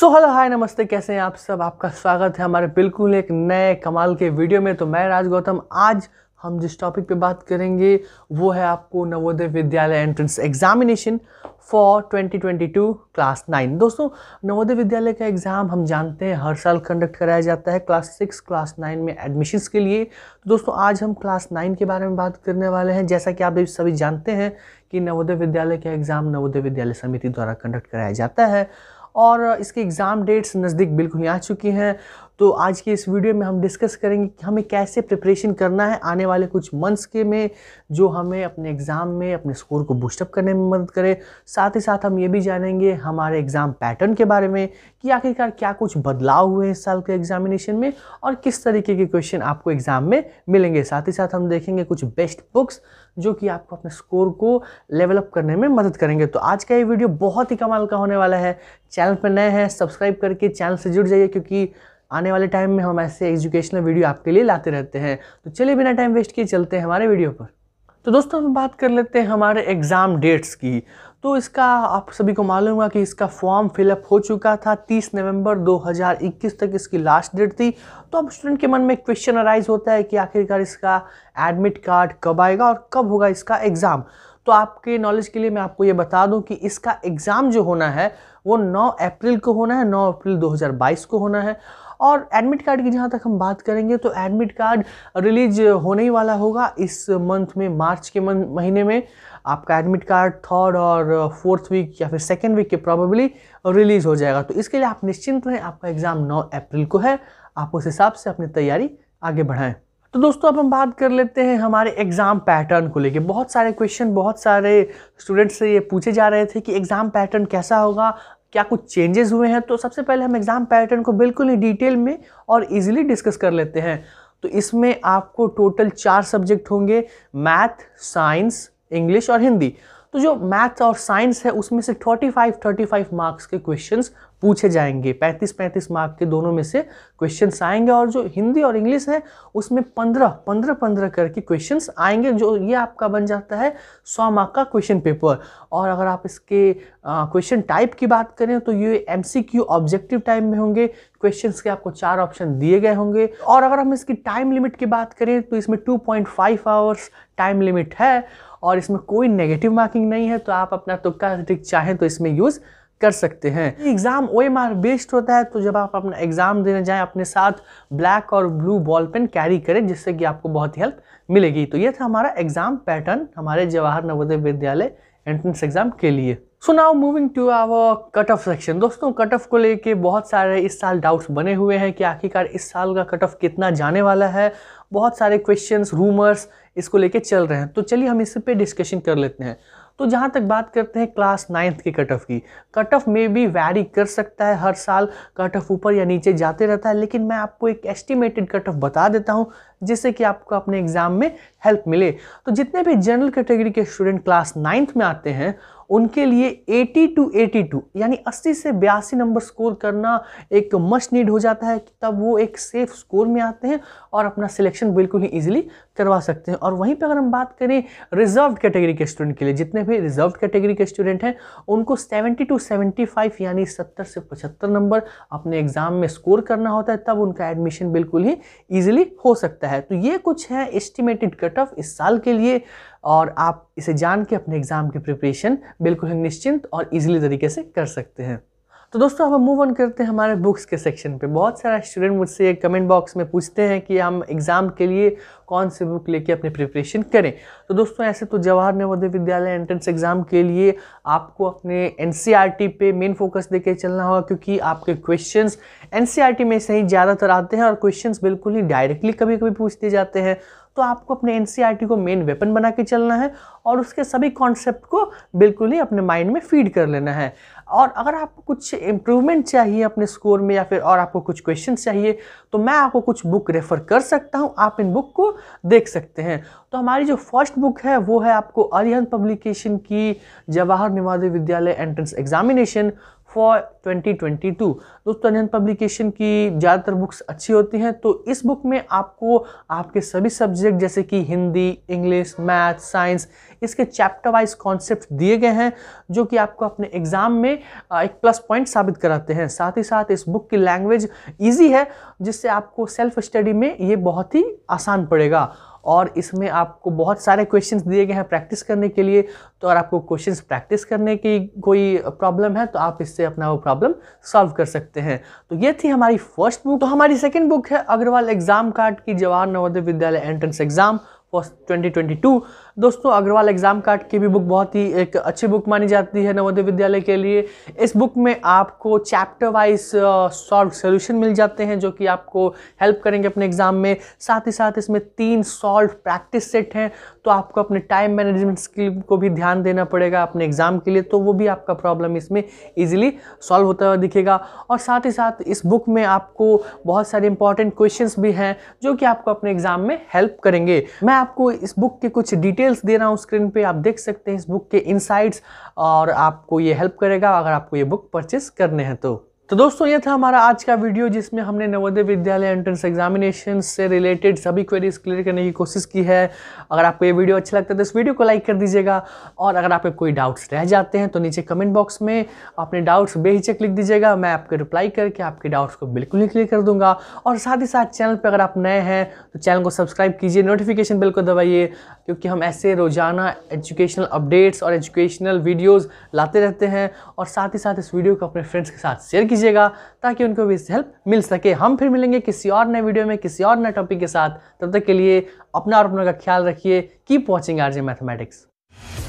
so hello hi नमस्ते कैसे हैं आप सब आपका स्वागत है हमारे बिल्कुल एक नए कमाल के वीडियो में तो मैं राज गौतम आज हम जिस टॉपिक पे बात करेंगे वो है आपको Navodaya Vidyalaya entrance examination for 2022 class nine दोस्तों नवोदय विद्यालय का एग्ज़ाम हम जानते हैं हर साल कंडक्ट कराया जाता है क्लास सिक्स क्लास नाइन में एडमिशन्स के लिए तो दोस्तों आज हम क्लास नाइन के बारे में बात करने वाले हैं जैसा कि आप सभी जानते हैं कि नवोदय विद्यालय का एग्ज़ाम नवोदय विद्यालय समिति द्वारा कंडक्ट कराया जाता है और इसके एग्ज़ाम डेट्स नज़दीक बिल्कुल ही आ चुकी हैं तो आज की इस वीडियो में हम डिस्कस करेंगे कि हमें कैसे प्रिपरेशन करना है आने वाले कुछ मंथ्स के में जो हमें अपने एग्ज़ाम में अपने स्कोर को बूस्टअप करने में मदद करे साथ ही साथ हम ये भी जानेंगे हमारे एग्ज़ाम पैटर्न के बारे में कि आखिरकार क्या कुछ बदलाव हुए हैं इस साल के एग्जामिनेशन में और किस तरीके के क्वेश्चन आपको एग्ज़ाम में मिलेंगे साथ ही साथ हम देखेंगे कुछ बेस्ट बुक्स जो कि आपको अपने स्कोर को लेवल अप करने में मदद करेंगे तो आज का ये वीडियो बहुत ही कमाल का होने वाला है चैनल पर नए हैं सब्सक्राइब करके चैनल से जुड़ जाइए क्योंकि आने वाले टाइम में हम ऐसे एजुकेशनल वीडियो आपके लिए लाते रहते हैं तो चलिए बिना टाइम वेस्ट किए चलते हैं हमारे वीडियो पर तो दोस्तों हम बात कर लेते हैं हमारे एग्ज़ाम डेट्स की तो इसका आप सभी को मालूम होगा कि इसका फॉर्म फिलअप हो चुका था 30 नवंबर 2021 तक इसकी लास्ट डेट थी तो अब स्टूडेंट के मन में क्वेश्चन अराइज होता है कि आखिरकार इसका एडमिट कार्ड कब आएगा और कब होगा इसका एग्ज़ाम तो आपके नॉलेज के लिए मैं आपको ये बता दूं कि इसका एग्ज़ाम जो होना है वो 9 अप्रैल को होना है 9 अप्रैल 2022 को होना है और एडमिट कार्ड की जहाँ तक हम बात करेंगे तो एडमिट कार्ड रिलीज होने ही वाला होगा इस मंथ में मार्च के महीने में आपका एडमिट कार्ड थर्ड और फोर्थ वीक या फिर सेकेंड वीक के प्रॉबेबली रिलीज़ हो जाएगा तो इसके लिए आप निश्चिंत रहें आपका एग्ज़ाम नौ अप्रैल को है आप उस हिसाब से अपनी तैयारी आगे बढ़ाएं तो दोस्तों अब हम बात कर लेते हैं हमारे एग्ज़ाम पैटर्न को लेके बहुत सारे क्वेश्चन बहुत सारे स्टूडेंट्स से ये पूछे जा रहे थे कि एग्ज़ाम पैटर्न कैसा होगा क्या कुछ चेंजेस हुए हैं तो सबसे पहले हम एग्ज़ाम पैटर्न को बिल्कुल ही डिटेल में और इजीली डिस्कस कर लेते हैं तो इसमें आपको टोटल चार सब्जेक्ट होंगे मैथ साइंस इंग्लिश और हिंदी तो जो मैथ्स और साइंस है उसमें से 35 35 मार्क्स के क्वेश्चंस पूछे जाएंगे 35-35 मार्क के दोनों में से क्वेश्चंस आएंगे और जो हिंदी और इंग्लिश है उसमें 15 15 15 करके क्वेश्चंस आएंगे जो ये आपका बन जाता है सौ मार्क का क्वेश्चन पेपर और अगर आप इसके क्वेश्चन टाइप की बात करें तो ये एम ऑब्जेक्टिव टाइप में होंगे क्वेश्चन के आपको चार ऑप्शन दिए गए होंगे और अगर हम इसकी टाइम लिमिट की बात करें तो इसमें फाइव आवर्स टाइम लिमिट है और इसमें कोई नेगेटिव मार्किंग नहीं है तो आप अपना तुक्का ट्रिक चाहें तो इसमें यूज़ कर सकते हैं exam O M R based होता है तो जब आप अपना एग्ज़ाम देने जाएं अपने साथ ब्लैक और ब्लू बॉल पेन कैरी करें जिससे कि आपको बहुत हेल्प मिलेगी तो ये था हमारा एग्ज़ाम पैटर्न हमारे जवाहर नवोदय विद्यालय एंट्रेंस एग्ज़ाम के लिए so now moving to our cut off section दोस्तों कट ऑफ को लेके बहुत सारे इस साल डाउट्स बने हुए हैं कि आखिरकार इस साल का कट ऑफ कितना जाने वाला है बहुत सारे क्वेश्चंस रूमर्स इसको लेके चल रहे हैं तो चलिए हम इस पर डिस्कशन कर लेते हैं तो जहाँ तक बात करते हैं क्लास नाइन्थ के कट ऑफ की कट ऑफ में भी वैरी कर सकता है हर साल कट ऑफ ऊपर या नीचे जाते रहता है लेकिन मैं आपको एक एस्टिमेटेड कट ऑफ बता देता हूँ जिससे कि आपको अपने एग्ज़ाम में हेल्प मिले तो जितने भी जनरल कैटेगरी के स्टूडेंट क्लास नाइन्थ में आते हैं उनके लिए 80 टू 82 यानी 80 से बयासी नंबर स्कोर करना एक मस्ट नीड हो जाता है तब वो एक सेफ स्कोर में आते हैं और अपना सिलेक्शन बिल्कुल ही ईजिली करवा सकते हैं और वहीं पर अगर हम बात करें रिजर्व कैटेगरी के स्टूडेंट के लिए जितने भी रिजर्व कैटेगरी के स्टूडेंट हैं उनको 70 टू 75 यानी 70 से 75 नंबर अपने एग्ज़ाम में स्कोर करना होता है तब उनका एडमिशन बिल्कुल ही ईजिली हो सकता है तो ये कुछ है एस्टिमेटेड कट ऑफ इस साल के लिए और आप इसे जान के अपने एग्ज़ाम की प्रिपरेशन बिल्कुल निश्चिंत और ईजिली तरीके से कर सकते हैं तो दोस्तों अब हम मूव ऑन करते हैं हमारे बुक्स के सेक्शन पे बहुत सारा स्टूडेंट मुझसे कमेंट बॉक्स में पूछते हैं कि हम एग्ज़ाम के लिए कौन सी बुक लेके अपनी प्रिपरेशन करें तो दोस्तों ऐसे तो जवाहर नवोदय विद्यालय एंट्रेंस एग्ज़ाम के लिए आपको अपने एन e पे मेन फोकस देके चलना होगा क्योंकि आपके क्वेश्चन एन e में से ही ज़्यादातर आते हैं और क्वेश्चन बिल्कुल ही डायरेक्टली कभी कभी पूछ दिए जाते हैं तो आपको अपने एन e को मेन वेपन बना के चलना है और उसके सभी कॉन्सेप्ट को बिल्कुल ही अपने माइंड में फीड कर लेना है और अगर आपको कुछ इम्प्रूवमेंट चाहिए अपने स्कोर में या फिर और आपको कुछ क्वेश्चन चाहिए तो मैं आपको कुछ बुक रेफ़र कर सकता हूँ आप इन बुक को देख सकते हैं तो हमारी जो फर्स्ट बुक है वो है आपको अरिहंत पब्लिकेशन की जवाहर निवादी विद्यालय एंट्रेंस एग्जामिनेशन फॉर 2022 दोस्तों अनियन पब्लिकेशन की ज़्यादातर बुक्स अच्छी होती हैं तो इस बुक में आपको आपके सभी सब्जेक्ट जैसे कि हिंदी इंग्लिश मैथ साइंस इसके चैप्टर वाइज कॉन्सेप्ट दिए गए हैं जो कि आपको अपने एग्ज़ाम में एक प्लस पॉइंट साबित कराते हैं साथ ही साथ इस बुक की लैंग्वेज ईजी है जिससे आपको सेल्फ स्टडी में ये बहुत ही आसान पड़ेगा और इसमें आपको बहुत सारे क्वेश्चंस दिए गए हैं प्रैक्टिस करने के लिए तो अगर आपको क्वेश्चंस प्रैक्टिस करने की कोई प्रॉब्लम है तो आप इससे अपना वो प्रॉब्लम सॉल्व कर सकते हैं तो ये थी हमारी फर्स्ट बुक तो हमारी सेकेंड बुक है अग्रवाल एग्ज़ाम कार्ड की Jawahar Navodaya Vidyalaya entrance exam for twenty दोस्तों अग्रवाल एग्जाम कार्ड की भी बुक बहुत ही एक अच्छी बुक मानी जाती है नवोदय विद्यालय के लिए इस बुक में आपको चैप्टर वाइज सॉल्व सोल्यूशन मिल जाते हैं जो कि आपको हेल्प करेंगे अपने एग्जाम में साथ ही साथ इसमें तीन सॉल्व प्रैक्टिस सेट हैं तो आपको अपने टाइम मैनेजमेंट स्किल को भी ध्यान देना पड़ेगा अपने एग्जाम के लिए तो वो भी आपका प्रॉब्लम इसमें ईजिली सॉल्व होता हुआ दिखेगा और साथ ही साथ इस बुक में आपको बहुत सारे इंपॉर्टेंट क्वेश्चंस भी हैं जो कि आपको अपने एग्जाम में हेल्प करेंगे मैं आपको इस बुक के कुछ डिटेल डिटेल्स दे रहा हूँ स्क्रीन पे आप देख सकते हैं इस बुक के इनसाइट्स और आपको ये हेल्प करेगा अगर आपको ये बुक परचेस करने हैं तो तो दोस्तों ये था हमारा आज का वीडियो जिसमें हमने नवोदय विद्यालय एंट्रेंस एग्जामिनेशन से रिलेटेड सभी क्वेरीज क्लियर करने की कोशिश की है अगर आपको ये वीडियो अच्छा लगता है तो इस वीडियो को लाइक कर दीजिएगा और अगर आपके कोई डाउट्स रह जाते हैं तो नीचे कमेंट बॉक्स में अपने डाउट्स बेहिचक लिख दीजिएगा मैं आपके रिप्लाई करके आपके डाउट्स को बिल्कुल ही क्लियर कर दूंगा और साथ ही साथ चैनल पर अगर आप नए हैं तो चैनल को सब्सक्राइब कीजिए नोटिफिकेशन बिल को दबाइए क्योंकि हम ऐसे रोजाना एजुकेशनल अपडेट्स और एजुकेशनल वीडियोज़ लाते रहते हैं और साथ ही साथ इस वीडियो को अपने फ्रेंड्स के साथ शेयर कीजिए कीजिएगा ताकि उनको भी इससे हेल्प मिल सके हम फिर मिलेंगे किसी और नए वीडियो में किसी और नए टॉपिक के साथ तब तक के लिए अपना और अपनों का ख्याल रखिए कीप वॉचिंग आर मैथमेटिक्स